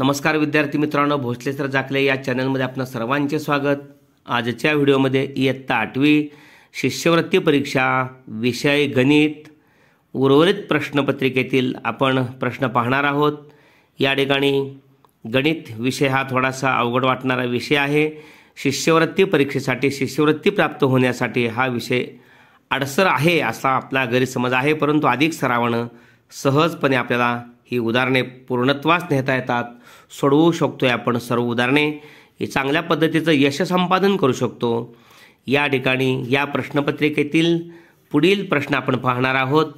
नमस्कार विद्यार्थी मित्रांनो भोसले सर जाकले या चॅनलमध्ये आपलं सर्वांचे स्वागत आजच्या व्हिडिओमध्ये इयत्ता आठवी शिष्यवृत्ती परीक्षा विषय गणित उर्वरित प्रश्नपत्रिकेतील आपण प्रश्न पाहणार आहोत या ठिकाणी गणित विषय हा थोडासा अवघड वाटणारा विषय आहे शिष्यवृत्ती परीक्षेसाठी शिष्यवृत्ती प्राप्त होण्यासाठी हा विषय अडसर आहे असा आपला गैरसमज आहे परंतु अधिक सरावणं सहजपणे आपल्याला ही उदाहरणे पूर्णत्वास नेता येतात सोडवू शकतो आपण सर्व उदाहरणे हे चांगल्या पद्धतीचं यश संपादन करू शकतो या ठिकाणी या प्रश्नपत्रिकेतील पुढील प्रश्न आपण पाहणार आहोत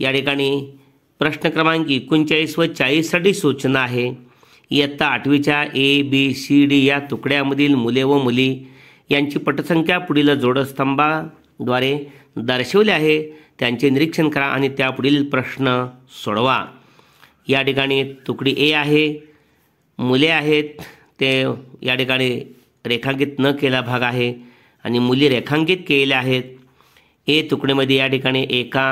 या ठिकाणी प्रश्न क्रमांक एकोणचाळीस व चाळीससाठी सूचना आहे इयत्ता आठवीच्या ए बी सी डी या तुकड्यामधील मुले व मुली यांची पटसंख्या पुढील जोडस्तंभाद्वारे दर्शवले आहे त्यांचे निरीक्षण करा आणि त्यापुढील प्रश्न सोडवा या ठिकाणी तुकडी ए आहे मुले आहेत ते या ठिकाणी रेखांकित न केला भाग आहे आणि मुली रेखांकित केलेल्या आहेत ए तुकडीमध्ये या ठिकाणी एका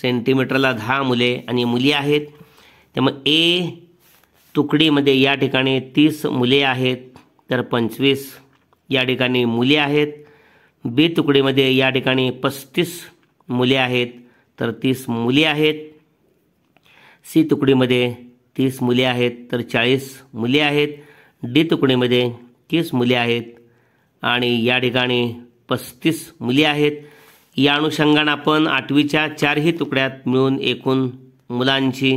सेंटीमीटरला दहा मुले आणि मुली आहेत त्यामुळे ए तुकडीमध्ये या ठिकाणी तीस मुले आहेत तर पंचवीस या ठिकाणी मुली आहेत बी तुकडीमध्ये या ठिकाणी पस्तीस मुले आहेत तर तीस मुली आहेत सी तुकडीमध्ये तीस मुले आहेत तर चाळीस मुले आहेत डी तुकडीमध्ये तीस मुले आहेत आणि या ठिकाणी पस्तीस मुली आहेत या अनुषंगानं आपण आठवीच्या चारही तुकड्यात मिळून एकूण मुलांची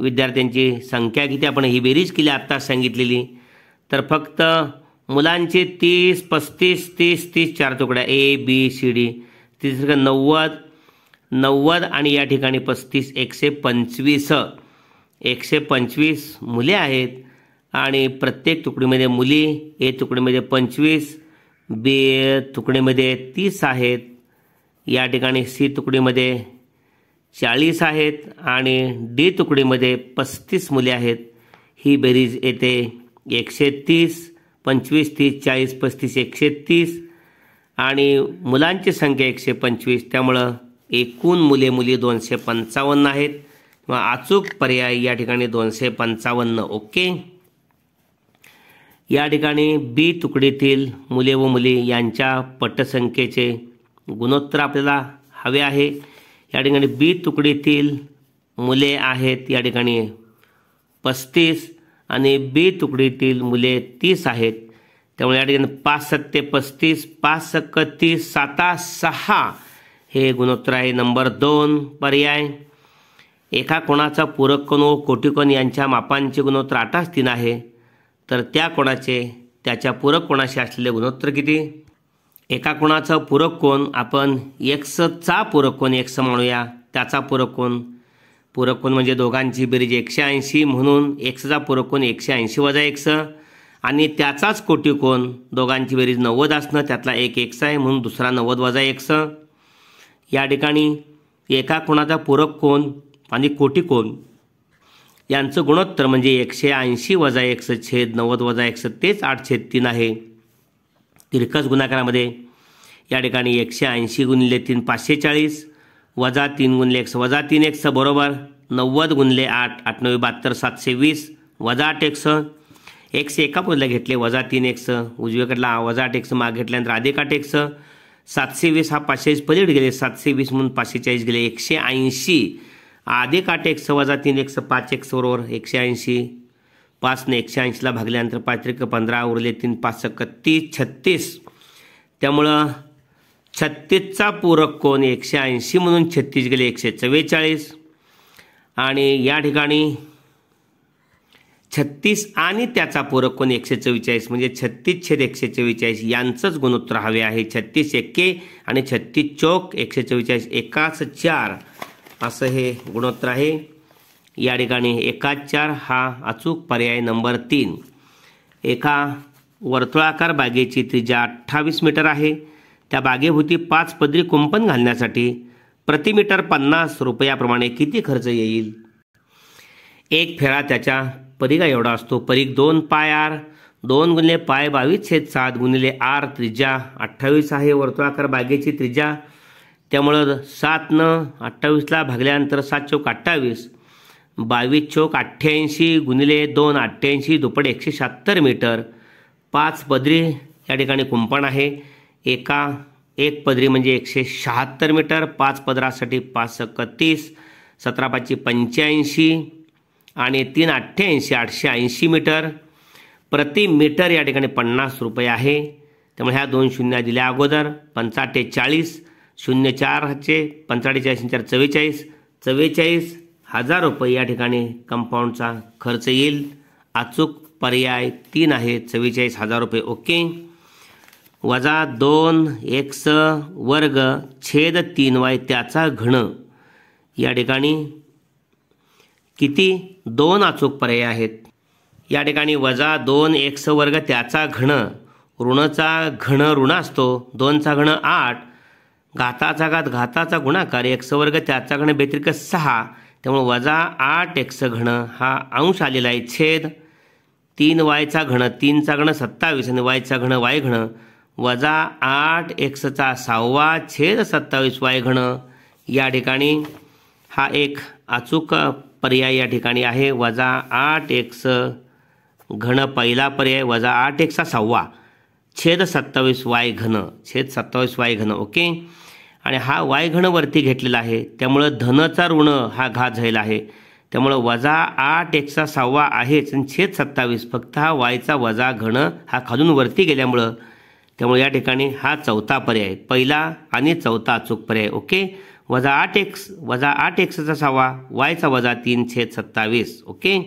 विद्यार्थ्यांची संख्या किती आपण ही बेरीज केली आत्ताच सांगितलेली तर फक्त मुलांची तीस पस्तीस तीस तीस चार तुकड्या ए बी सी डी तिसरं नव्वद नव्वद आणि या ठिकाणी पस्तीस एकशे पंचवीस एकशे पंचवीस मुले आहेत आणि प्रत्येक तुकडीमध्ये मुली ए तुकडीमध्ये पंचवीस बी तुकडीमध्ये तीस आहेत या ठिकाणी सी तुकडीमध्ये चाळीस आहेत आणि डी तुकडीमध्ये पस्तीस मुले आहेत ही बेरीज येते एकशे तीस पंचवीस तीस चाळीस पस्तीस एकशे तीस आणि मुलांची संख्या एकशे पंचवीस त्यामुळं एकूण मुले मुली दोनशे पंचावन्न आहेत किंवा अचूक पर्याय या ठिकाणी दोनशे पंचावन्न ओके या ठिकाणी बी तुकडीतील मुले व मुली यांच्या पटसंख्येचे गुणोत्तर आपल्याला हवे आहे या ठिकाणी बी तुकडीतील मुले आहेत या ठिकाणी पस्तीस आणि बी तुकडीतील मुले तीस आहेत त्यामुळे या ठिकाणी पाच सत्ते पस्तीस पाच सक्क तीस साता सहा हे गुणोत्तर आहे नंबर दोन पर्याय एका कोणाचा पूरक कोण व हो, कोटिकोण यांच्या मापांचे गुणोत्तर आठाच तीन आहे तर त्या कोणाचे त्याच्या पूरक कोणाशी असलेले गुणोत्तर किती एका कोणाचा पूरक कोण आपण एक्सचा पूरक कोण एक्स म्हणूया त्याचा पूरक कोण पूरक कोण म्हणजे दोघांची बेरीज एकशे ऐंशी म्हणून एक्सचा पूरक कोण एकशे ऐंशी वजा एक्स आणि त्याचाच कोटी दोघांची बेरीज नव्वद असणं त्यातला एक एक्स आहे म्हणून दुसरा नव्वद वजा एक्स या ठिकाणी एका कोणाचा पूरक कोण आणि कोटी कोण यांचं गुणोत्तर म्हणजे एकशे ऐंशी वजा एकशे छेद नव्वद वजा एकशे तेच आठ छेद तीन आहे तिरकस गुणाकारामध्ये या ठिकाणी एकशे ऐंशी गुणले तीन पाचशे चाळीस वजा तीन गुणले एकशे वजा तीन एकशे बरोबर नव्वद गुणले आठ आठ नव्वे बहात्तर सातशे वीस वजा आठ एकशे एकशे एका घेतले वजा तीन एकशे उजवीकडला वजा आठ एकशे माग घेतल्यानंतर अधिक आठ एकस सातशे वीस हा ऐंशी पलीड गेले सातशे वीस म्हणून पाचशे चाळीस गेले एकशे ऐंशी आधी काट एकशे वजा तीन एकशे पाच एक बरोबर एकशे ऐंशी पाचने एकशे ऐंशीला भागल्यानंतर पाच पंधरा उरले तीन पाच तीस छत्तीस त्यामुळं छत्तीसचा पूरक कोण एकशे ऐंशी म्हणून छत्तीस गेले एकशे चव्वेचाळीस आणि या ठिकाणी छत्तीस आणि त्याचा पूरक कोण एकशे चव्वेचाळीस म्हणजे छत्तीस छेद एकशे चव्वेचाळीस यांचंच गुणोत्तर हवे आहे छत्तीस एक्के आणि छत्तीस चौक एकशे चव्वेचाळीस एकाच चार असं हे गुणोत्तर आहे या ठिकाणी एकाच चार हा अचूक पर्याय नंबर तीन एका वर्तुळाकार बागेची त्रिजा अठ्ठावीस मीटर आहे त्या बागेभोवती पाच पदरी कुंपण घालण्यासाठी प्रति मीटर पन्नास रुपयाप्रमाणे किती खर्च येईल एक फेरा त्याच्या परिघा एवढा असतो परीघ दोन पाय आर दोन गुणिले पाय बावीस छेद सात गुणिले आर त्रिज्या अठ्ठावीस आहे वर्तुळाकार बागेची त्रिज्या त्यामुळं सात न अठ्ठावीसला भागल्यानंतर सात चौक अठ्ठावीस बावीस चौक अठ्ठ्याऐंशी गुणिले दोन अठ्ठ्याऐंशी दुप्पट एकशे शहात्तर मीटर पाच पदरी या ठिकाणी कुंपण आहे एका एक पदरी म्हणजे एकशे शहात्तर मीटर पाच पदरासाठी पाच सक्क तीस सतरा पाचशे पंच्याऐंशी आणि तीन अठ्ठ्याऐंशी आठशे ऐंशी मीटर प्रति मीटर या ठिकाणी पन्नास रुपये आहे त्यामुळे ह्या दोन शून्य दिल्या अगोदर चाळीस शून्य चारचे चाळीस चार चव्वेचाळीस चव्वेचाळीस हजार रुपये या ठिकाणी कंपाऊंडचा खर्च येईल अचूक पर्याय तीन आहे चव्वेचाळीस हजार रुपये ओके वजा दोन एक स वर्ग छेद तीन वाय त्याचा घण या ठिकाणी किती दोन अचूक पर्याय आहेत या ठिकाणी वजा दोन एक्स वर्ग त्याचा घण ऋणचा घण ऋण असतो दोनचा घण आठ घाताचा घात घाताचा गुणाकार एक्स वर्ग त्याचा घण व्यतिरिक्त सहा त्यामुळे वजा आठ एक्स घण हा अंश आलेला आहे छेद तीन वायचा घण तीनचा घण सत्तावीस आणि वायचा घण वाय घण वजा आठ एक्सचा सहावा छेद सत्तावीस वाय घण या ठिकाणी हा एक अचूक पर्याय या ठिकाणी आहे वजा आठ एक्स घन पहिला पर्याय वजा आठ हा सहावा छेद सत्तावीस वाय घन छेद सत्तावीस वाय घन ओके आणि हा वाय घन वरती घेतलेला आहे त्यामुळं धनचा ऋण हा घात झालेला आहे त्यामुळं वजा आठ एकचा सहावा आहेच आणि छेद सत्तावीस फक्त हा वायचा वजा घन हा खालून वरती गेल्यामुळं त्यामुळे या ठिकाणी हा चौथा पर्याय पहिला आणि चौथा अचूक पर्याय ओके वजा आठ एक्स वजा आठ एक्सचा सहावा वायचा वजा तीन छेद सत्तावीस ओके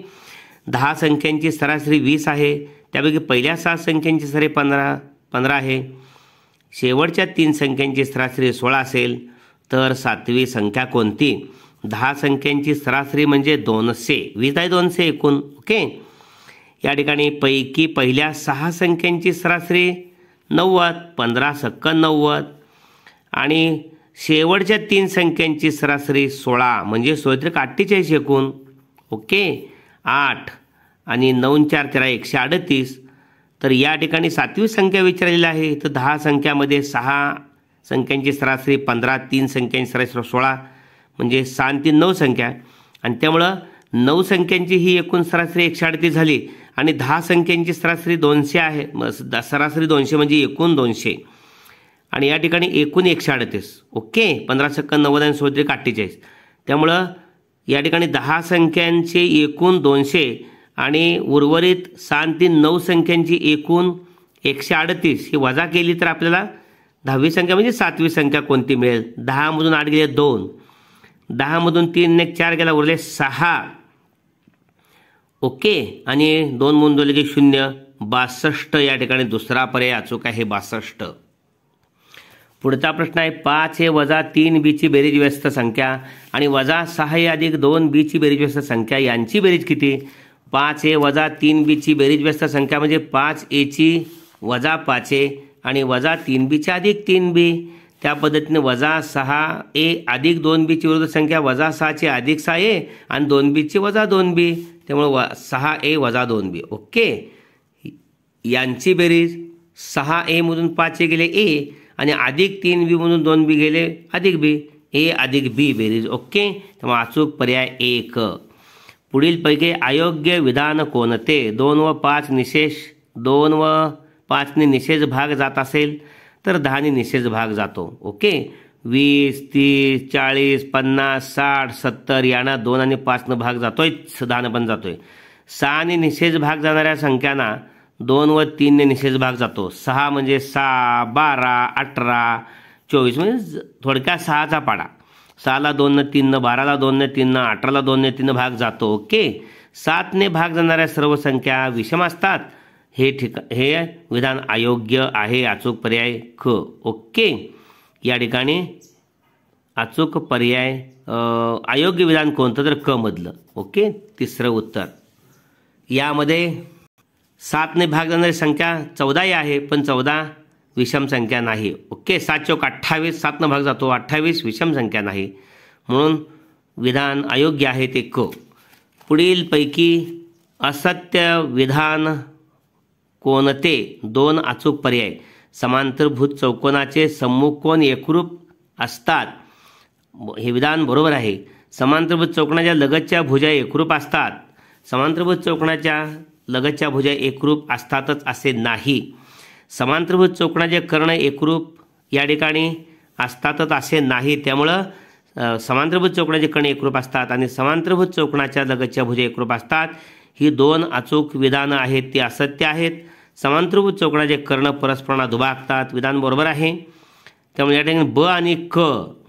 दहा संख्यांची सरासरी वीस आहे त्यापैकी पहिल्या सहा संख्यांची सरी पंधरा पंधरा आहे शेवटच्या तीन संख्यांची सरासरी सोळा असेल तर सातवी संख्या कोणती दहा संख्यांची सरासरी म्हणजे दोनशे वीस आहे दोनशे एकूण ओके या ठिकाणी पैकी पहिल्या सहा संख्यांची सरासरी नव्वद पंधरा सक्क नव्वद आणि शेवटच्या तीन संख्यांची सरासरी सोळा म्हणजे सोयत्रिक अठ्ठेचाळीस एकूण ओके आठ आणि नऊ चार तेरा एकशे अडतीस तर या ठिकाणी सातवी संख्या विचारलेली आहे तर दहा संख्यामध्ये सहा संख्यांची सरासरी पंधरा तीन संख्यांची सरासरी सोळा म्हणजे सहा तीन नऊ संख्या आणि त्यामुळं नऊ संख्यांची ही एकूण सरासरी एकशे अडतीस झाली आणि दहा संख्यांची सरासरी दोनशे आहे सरासरी दोनशे म्हणजे एकूण दोनशे आणि या ठिकाणी एकूण एकशे अडतीस ओके पंधरा सक्क नव्वद आणि सोळा अठ्ठेचाळीस त्यामुळं या ठिकाणी दहा संख्यांचे एकूण दोनशे आणि उर्वरित सहा तीन नऊ संख्यांची एकूण एकशे अडतीस ही वजा केली तर आपल्याला दहावी संख्या म्हणजे सातवी संख्या कोणती मिळेल दहामधून आठ गेले दोन दहामधून तीन एक चार गेला उरले सहा ओके आणि दोन मधून दोन की शून्य बासष्ट या ठिकाणी दुसरा पर्याय अचूक आहे बासष्ट पुढचा प्रश्न आहे पाच हे वजा तीन बीची बेरीज व्यस्त संख्या आणि वजा सहा हे अधिक दोन बीची बेरीज व्यस्त संख्या यांची बेरीज किती पाच हे वजा तीन बीची बेरीज व्यस्त संख्या म्हणजे पाच एची वजा पाच ए आणि वजा तीन बीची अधिक तीन बी त्या पद्धतीने वजा सहा ए अधिक दोन बीची विरुद्ध संख्या वजा सहाची अधिक सहा ए आणि दोन बीची वजा दोन बी त्यामुळे व सहा ए वजा दोन बी ओके यांची बेरीज सहा एमधून पाच ए गेले ए आणि अधिक तीन बी म्हणून दोन बी गेले अधिक बी ए अधिक बी बेरीज ओके तेव्हा अचूक पर्याय एक पुढीलपैकी अयोग्य विधान कोणते दोन व पाच निशेष दोन व पाचने निशेष भाग जात असेल तर दहाने निशेष भाग जातो ओके वीस तीस चाळीस पन्नास साठ सत्तर यांना दोन आणि पाचनं भाग जातोय दहा पण जातोय आणि निशेष भाग जाणाऱ्या संख्यांना दोन व तीनने निषेध भाग जातो सहा म्हणजे सहा बारा अठरा चोवीस म्हणजे थोडक्यात सहाचा पाडा सहाला दोनने तीननं बाराला दोनने तीननं अठराला दोनने तीन भाग जातो ओके सातने भाग जाणाऱ्या सर्व संख्या विषम असतात हे ठिका हे विधान अयोग्य आहे अचूक पर्याय ख ओके या ठिकाणी अचूक पर्याय अयोग्य विधान कोणतं तर क मधलं ओके तिसरं उत्तर यामध्ये सातने भाग जाणारी संख्या चौदाही आहे पण चौदा विषम संख्या नाही ओके सात चौक अठ्ठावीस सातनं भाग जातो अठ्ठावीस विषम संख्या नाही म्हणून विधान अयोग्य आहे ते क पुढीलपैकी असत्य विधान कोणते दोन अचूक पर्याय समांतरभूत चौकोनाचे सम्मुख कोण एकरूप असतात हे विधान बरोबर आहे समांतरभूत चौकणाच्या लगतच्या भुजा एकरूप असतात समांतरभूत चौकणाच्या लगतच्या भुजा एकरूप असतातच असे नाही समांतरभूत चौकणाचे कर्ण एकरूप या ठिकाणी असतातच असे नाही त्यामुळं समांतरभुज चौकणाचे कर्ण एकरूप असतात आणि समांतरभूत चौकणाच्या लगतच्या भुजा एकरूप असतात ही दोन अचूक विधानं आहेत ती असत्य आहेत समांतरभूत चौकणाचे कर्ण परस्परांना दुभागतात विधान बरोबर आहे त्यामुळे या ठिकाणी ब आणि क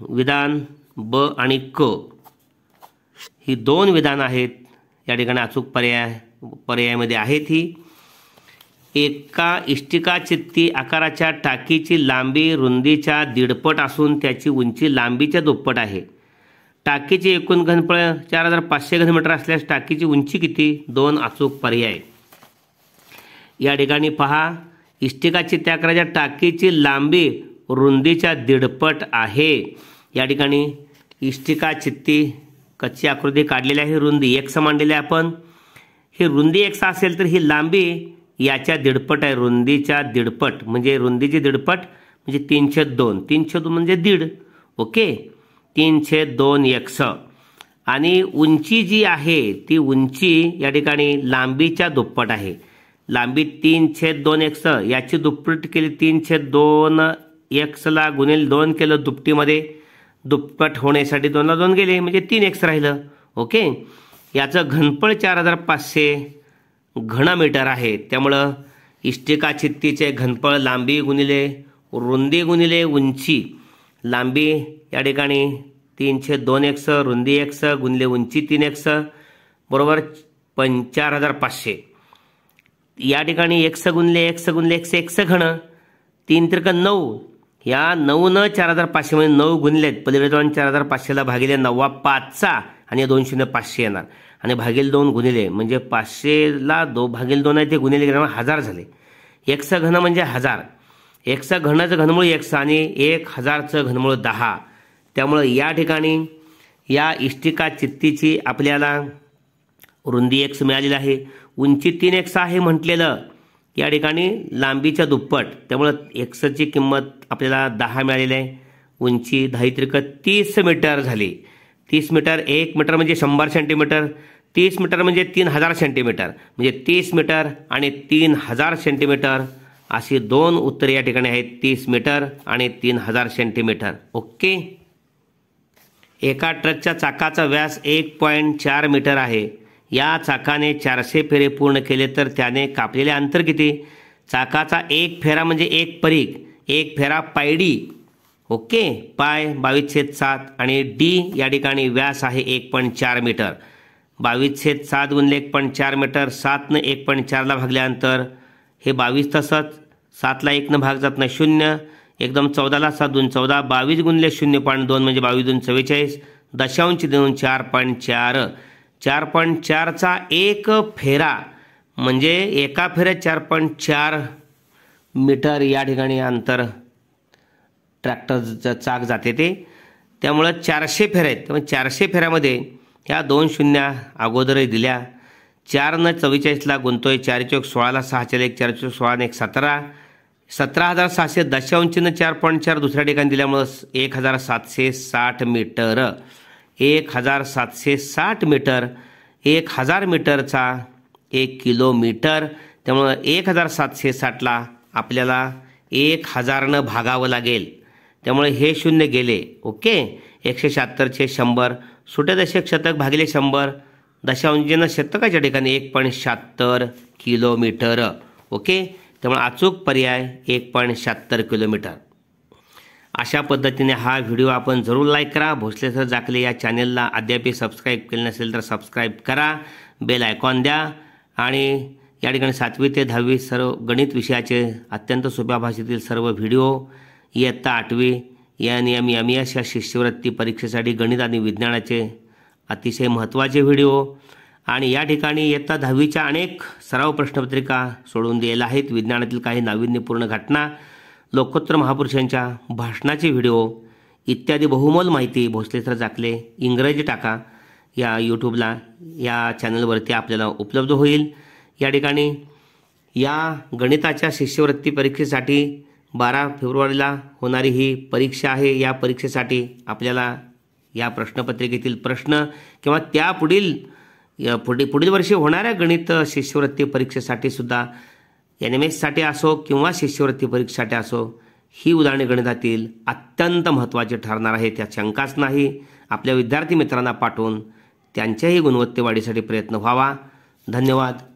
विधान ब आणि क ही दोन विधान आहेत या ठिकाणी अचूक पर्याय पर्यायामध्ये आहेत ही एका इष्टिका चित्ती आकाराच्या टाकीची लांबी रुंदीच्या दीडपट असून त्याची उंची लांबीच्या दुप्पट आहे टाकीची एकूण घनफळ चार हजार पाचशे घनमीटर असल्यास टाकीची उंची किती दोन अचूक पर्याय या ठिकाणी पहा इष्टिका चित्ती आकाराच्या टाकीची लांबी रुंदीच्या दीडपट आहे या ठिकाणी इष्टिका चित्ती कच्ची आकृती काढलेली आहे रुंदी एक समान दिली आपण ही रुंदी एक्स असेल तर ही लांबी याच्या दीडपट आहे रुंदीच्या दीडपट म्हणजे रुंदीची दीडपट म्हणजे तीनशे दोन तीनशे दोन म्हणजे दीड ओके तीनशे दोन एक्स आणि उंची जी आहे ती उंची या ठिकाणी लांबीच्या दुप्पट आहे लांबी तीन छेद दोन एक्स याची दुप्पट केली तीन छेद दोन एक्सला गुणेल दोन केलं दुपटीमध्ये दुप्पट होण्यासाठी दोनला दोन गेले म्हणजे तीन एक्स राहिलं ओके याचं घनफळ चार हजार पाचशे घनमीटर आहे त्यामुळं इष्टिका छित्तीचे घनफळ लांबी गुणिले रुंदी गुणिले उंची लांबी या ठिकाणी तीनशे दोन एक्स रुंदी एक्स गुणिले उंची तीन एक्स बरोबर पं चार हजार पाचशे या ठिकाणी एक्स गुणले एक्स गुणले एक्स एक्स घण तीन त्रिक नऊ या नऊ न चार हजार पाचशे म्हणजे नऊ गुणलेत पलीकडे चार हजार पाचशेला भागिले नववा पाचचा आणि दोन शून्य पाचशे येणार आणि भागील दोन गुणिले म्हणजे पाचशेला दो भागील दोन आहे ते गुणिले गेल्यामुळे हजार झाले स घन म्हणजे हजार स घनाचं घनमूळ एकचा आणि एक हजारचं घनमूळ दहा त्यामुळं या ठिकाणी या इष्टिका चित्तीची आपल्याला रुंदी एक्स मिळालेली आहे उंची तीन एक्स आहे म्हटलेलं या ठिकाणी लांबीच्या दुप्पट त्यामुळं एक्सची किंमत आपल्याला दहा मिळालेली आहे उंची दहा त्रिक तीस मीटर झाली तीस मीटर एक मीटर म्हणजे शंभर सेंटीमीटर तीस मीटर म्हणजे तीन हजार सेंटीमीटर म्हणजे तीस मीटर आणि तीन हजार सेंटीमीटर अशी दोन उत्तरे या ठिकाणी आहेत तीस मीटर आणि तीन हजार सेंटीमीटर ओके एका ट्रकच्या चाकाचा व्यास एक पॉईंट चार मीटर आहे या चाकाने चारशे फेरे पूर्ण केले तर त्याने कापलेले अंतर किती चाकाचा एक फेरा म्हणजे एक परीक एक फेरा पायडी ओके पाय बावीस छेद सात आणि डी या ठिकाणी व्यास आहे एक पॉईंट चार मीटर बावीस छेद सात गुणले एक पॉईंट चार मीटर सातनं एक पॉईंट चारला भागल्यानंतर हे बावीस तसंच सातला एकनं भाग जात नाही शून्य एकदम चौदाला सात दोन चौदा बावीस गुणले शून्य पॉईंट दोन म्हणजे बावीस दोन चव्वेचाळीस दशांश देऊन चार पॉईंट चार चार पॉईंट चारचा एक फेरा म्हणजे एका फेऱ्यात चार पॉईंट चार मीटर या ठिकाणी अंतर ट्रॅक्टरचा चाक जाते ते त्यामुळं चारशे फेऱ्या आहेत त्यामुळे चारशे फेऱ्यामध्ये ह्या दोन शून्य अगोदरही दिल्या चारनं चव्वेचाळीसला गुंतोय चार चौक सोळाला सहा एक चार चौक सोळाने एक सतरा सतरा हजार सहाशे दशांशीनं चार पॉईंट चार दुसऱ्या ठिकाणी दिल्यामुळं एक हजार सातशे साठ मीटर एक हजार सातशे साठ मीटर एक हजार मीटरचा एक किलोमीटर त्यामुळं एक हजार सातशे साठला आपल्याला एक हजारनं भागावं लागेल त्यामुळे हे शून्य गेले ओके एकशे शहात्तरचे शंभर सुटे दशक शतक भागिले शंभर दशांजनं शतकाच्या ठिकाणी एक पॉईंट शहात्तर किलोमीटर ओके त्यामुळे अचूक पर्याय एक पॉईंट शहात्तर किलोमीटर अशा पद्धतीने हा व्हिडिओ आपण जरूर लाईक करा भोसले सर जाकले या चॅनेलला अद्यापही सबस्क्राईब केले नसेल तर सबस्क्राईब करा बेल आयकॉन द्या आणि या ठिकाणी सातवी ते दहावी सर्व गणित विषयाचे अत्यंत सोप्या भाषेतील सर्व व्हिडिओ इयत्ता आठवी या नियम एम एस e या शिष्यवृत्ती परीक्षेसाठी गणित आणि विज्ञानाचे अतिशय महत्त्वाचे व्हिडिओ आणि या ठिकाणी इयत्ता दहावीच्या अनेक सराव प्रश्नपत्रिका सोडून दिलेल्या आहेत विज्ञानातील काही नाविन्यपूर्ण घटना लोकोत्तर महापुरुषांच्या भाषणाचे व्हिडिओ इत्यादी बहुमोल माहिती भोसले भोसलेसर जाकले इंग्रजी टाका या यूट्यूबला या चॅनलवरती आपल्याला उपलब्ध होईल या ठिकाणी या गणिताच्या शिष्यवृत्ती परीक्षेसाठी बारा फेब्रुवारीला होणारी ही परीक्षा आहे या परीक्षेसाठी आपल्याला या प्रश्नपत्रिकेतील प्रश्न किंवा त्यापुढील पुढील पुढील वर्षी होणाऱ्या गणित शिष्यवृत्ती परीक्षेसाठी सुद्धा एन एम एससाठी असो किंवा शिष्यवृत्ती परीक्षेसाठी असो ही उदाहरणे गणितातील अत्यंत महत्त्वाची ठरणार आहे त्या शंकाच नाही आपल्या विद्यार्थी मित्रांना पाठवून त्यांच्याही गुणवत्तेवाढीसाठी प्रयत्न व्हावा धन्यवाद